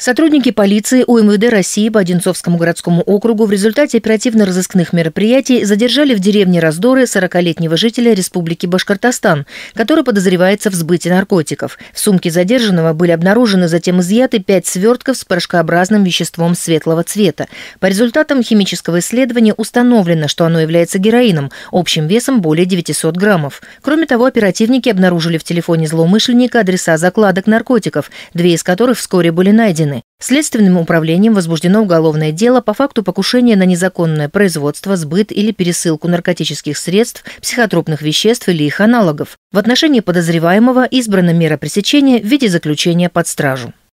Сотрудники полиции УМВД России по Одинцовскому городскому округу в результате оперативно-розыскных мероприятий задержали в деревне Раздоры 40-летнего жителя Республики Башкортостан, который подозревается в сбыте наркотиков. В сумке задержанного были обнаружены затем изъяты пять свертков с порошкообразным веществом светлого цвета. По результатам химического исследования установлено, что оно является героином, общим весом более 900 граммов. Кроме того, оперативники обнаружили в телефоне злоумышленника адреса закладок наркотиков, две из которых вскоре были найдены. Родины. Следственным управлением возбуждено уголовное дело по факту покушения на незаконное производство, сбыт или пересылку наркотических средств, психотропных веществ или их аналогов. В отношении подозреваемого избрана мера пресечения в виде заключения под стражу.